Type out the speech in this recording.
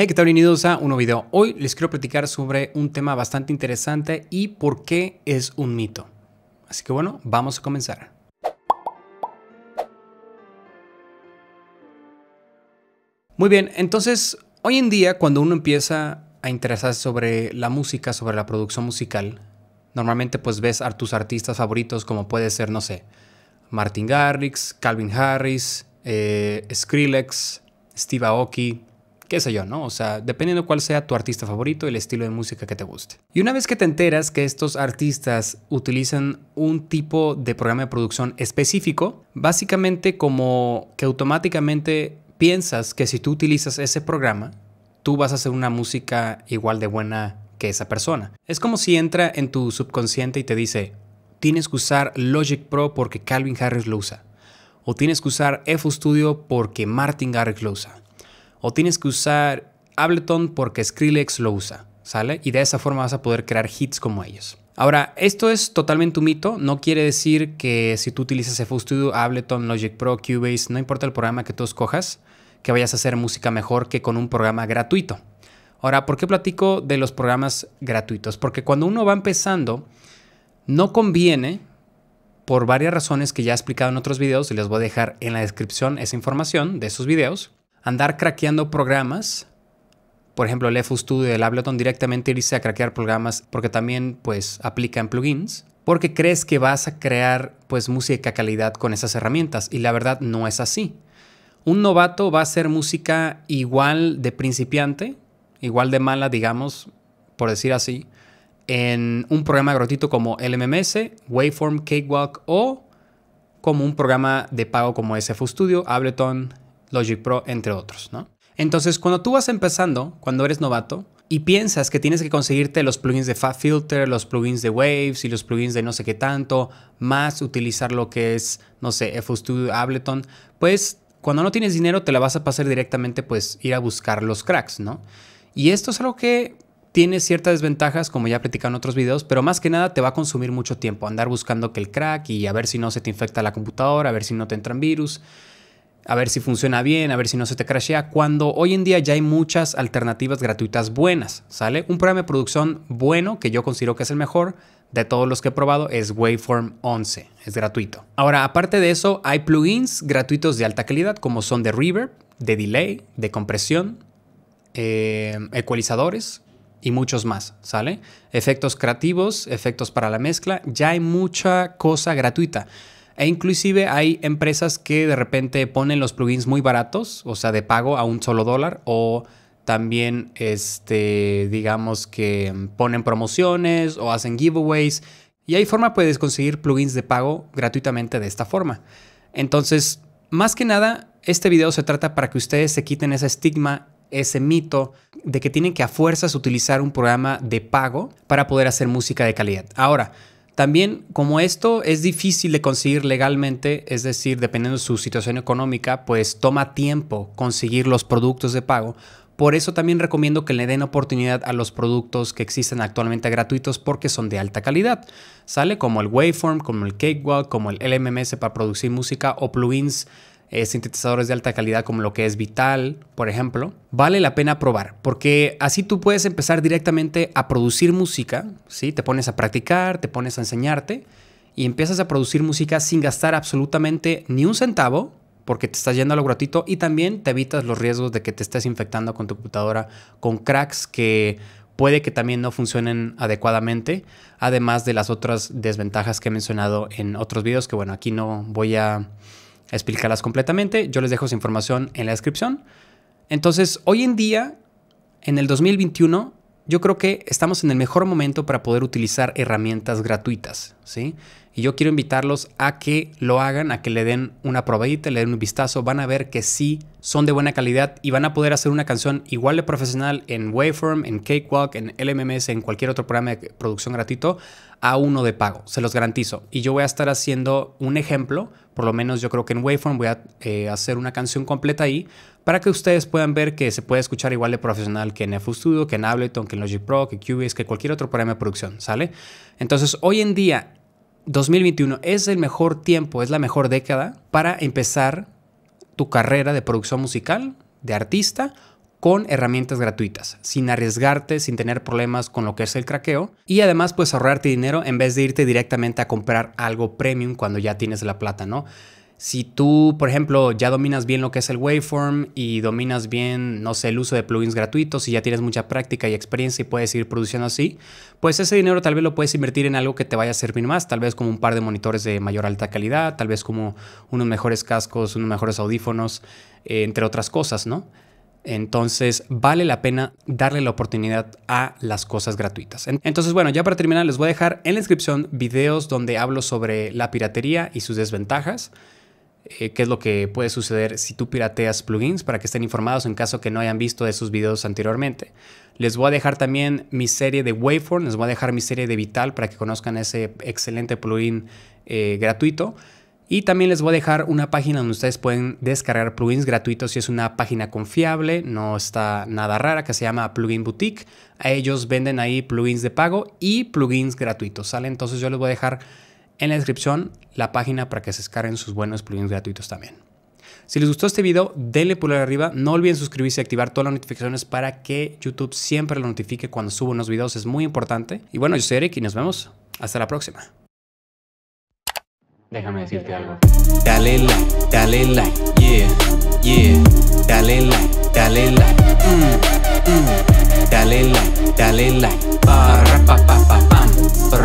Hey, ¿qué tal? Bienvenidos a un nuevo video. Hoy les quiero platicar sobre un tema bastante interesante y por qué es un mito. Así que bueno, vamos a comenzar. Muy bien, entonces hoy en día cuando uno empieza a interesarse sobre la música, sobre la producción musical, normalmente pues ves a tus artistas favoritos como puede ser, no sé, Martin Garrix, Calvin Harris, eh, Skrillex, Steve Aoki, qué sé yo, ¿no? O sea, dependiendo cuál sea tu artista favorito el estilo de música que te guste. Y una vez que te enteras que estos artistas utilizan un tipo de programa de producción específico, básicamente como que automáticamente piensas que si tú utilizas ese programa, tú vas a hacer una música igual de buena que esa persona. Es como si entra en tu subconsciente y te dice, tienes que usar Logic Pro porque Calvin Harris lo usa. O tienes que usar FO Studio porque Martin Garrix lo usa o tienes que usar Ableton porque Skrillex lo usa, ¿sale? Y de esa forma vas a poder crear hits como ellos. Ahora, esto es totalmente un mito, no quiere decir que si tú utilizas FUSTudio, Ableton, Logic Pro, Cubase, no importa el programa que tú escojas, que vayas a hacer música mejor que con un programa gratuito. Ahora, ¿por qué platico de los programas gratuitos? Porque cuando uno va empezando, no conviene, por varias razones que ya he explicado en otros videos, y les voy a dejar en la descripción esa información de esos videos, andar craqueando programas. Por ejemplo, el FU Studio el Ableton directamente irse a craquear programas porque también pues en plugins. Porque crees que vas a crear pues música calidad con esas herramientas y la verdad no es así. Un novato va a hacer música igual de principiante, igual de mala, digamos, por decir así, en un programa gratuito como LMS Waveform, Cakewalk o como un programa de pago como SFU Studio, Ableton, Logic Pro, entre otros, ¿no? Entonces, cuando tú vas empezando, cuando eres novato, y piensas que tienes que conseguirte los plugins de FabFilter, los plugins de Waves y los plugins de no sé qué tanto, más utilizar lo que es, no sé, FL Studio, Ableton, pues cuando no tienes dinero te la vas a pasar directamente pues ir a buscar los cracks, ¿no? Y esto es algo que tiene ciertas desventajas, como ya platicado en otros videos, pero más que nada te va a consumir mucho tiempo andar buscando que el crack y a ver si no se te infecta la computadora, a ver si no te entran virus a ver si funciona bien, a ver si no se te crashea, cuando hoy en día ya hay muchas alternativas gratuitas buenas, ¿sale? Un programa de producción bueno, que yo considero que es el mejor, de todos los que he probado es Waveform 11, es gratuito. Ahora, aparte de eso, hay plugins gratuitos de alta calidad como son de reverb, de delay, de compresión, eh, ecualizadores y muchos más, ¿sale? Efectos creativos, efectos para la mezcla, ya hay mucha cosa gratuita. E inclusive hay empresas que de repente ponen los plugins muy baratos, o sea, de pago a un solo dólar o también este digamos que ponen promociones o hacen giveaways y hay forma puedes conseguir plugins de pago gratuitamente de esta forma. Entonces, más que nada, este video se trata para que ustedes se quiten ese estigma, ese mito de que tienen que a fuerzas utilizar un programa de pago para poder hacer música de calidad. Ahora, también, como esto es difícil de conseguir legalmente, es decir, dependiendo de su situación económica, pues toma tiempo conseguir los productos de pago. Por eso también recomiendo que le den oportunidad a los productos que existen actualmente gratuitos porque son de alta calidad. Sale como el Waveform, como el Cakewalk, como el LMS para producir música o plugins eh, sintetizadores de alta calidad como lo que es Vital, por ejemplo, vale la pena probar, porque así tú puedes empezar directamente a producir música, ¿sí? Te pones a practicar, te pones a enseñarte y empiezas a producir música sin gastar absolutamente ni un centavo, porque te estás yendo a lo gratuito y también te evitas los riesgos de que te estés infectando con tu computadora con cracks que puede que también no funcionen adecuadamente, además de las otras desventajas que he mencionado en otros videos, que bueno, aquí no voy a explicarlas completamente. Yo les dejo esa información en la descripción. Entonces, hoy en día, en el 2021, yo creo que estamos en el mejor momento para poder utilizar herramientas gratuitas, ¿sí? Y yo quiero invitarlos a que lo hagan, a que le den una probadita, le den un vistazo. Van a ver que sí son de buena calidad y van a poder hacer una canción igual de profesional en Waveform, en Cakewalk, en LMMS, en cualquier otro programa de producción gratuito a uno de pago, se los garantizo. Y yo voy a estar haciendo un ejemplo, por lo menos yo creo que en Waveform voy a eh, hacer una canción completa ahí para que ustedes puedan ver que se puede escuchar igual de profesional que en FL Studio, que en Ableton, que en Logic Pro, que Cubase, que cualquier otro programa de producción, ¿sale? Entonces, hoy en día 2021 es el mejor tiempo, es la mejor década para empezar tu carrera de producción musical, de artista, con herramientas gratuitas, sin arriesgarte, sin tener problemas con lo que es el craqueo y además puedes ahorrarte dinero en vez de irte directamente a comprar algo premium cuando ya tienes la plata, ¿no? si tú, por ejemplo, ya dominas bien lo que es el waveform y dominas bien, no sé, el uso de plugins gratuitos y ya tienes mucha práctica y experiencia y puedes ir produciendo así, pues ese dinero tal vez lo puedes invertir en algo que te vaya a servir más, tal vez como un par de monitores de mayor alta calidad, tal vez como unos mejores cascos, unos mejores audífonos, eh, entre otras cosas, ¿no? Entonces vale la pena darle la oportunidad a las cosas gratuitas. Entonces bueno, ya para terminar les voy a dejar en la descripción videos donde hablo sobre la piratería y sus desventajas. Eh, qué es lo que puede suceder si tú pirateas plugins para que estén informados en caso que no hayan visto esos videos anteriormente. Les voy a dejar también mi serie de Waveform, les voy a dejar mi serie de Vital para que conozcan ese excelente plugin eh, gratuito. Y también les voy a dejar una página donde ustedes pueden descargar plugins gratuitos si es una página confiable, no está nada rara, que se llama Plugin Boutique. A ellos venden ahí plugins de pago y plugins gratuitos, ¿sale? Entonces yo les voy a dejar en la descripción la página para que se descarguen sus buenos plugins gratuitos también. Si les gustó este video, denle pulgar arriba. No olviden suscribirse y activar todas las notificaciones para que YouTube siempre lo notifique cuando subo unos videos. Es muy importante. Y bueno, yo soy Eric y nos vemos. Hasta la próxima. Déjame decirte algo. Dale like, dale like, yeah, yeah. Dale like, dale like, mm, mm. Dale like, dale like, pa, pa, pa,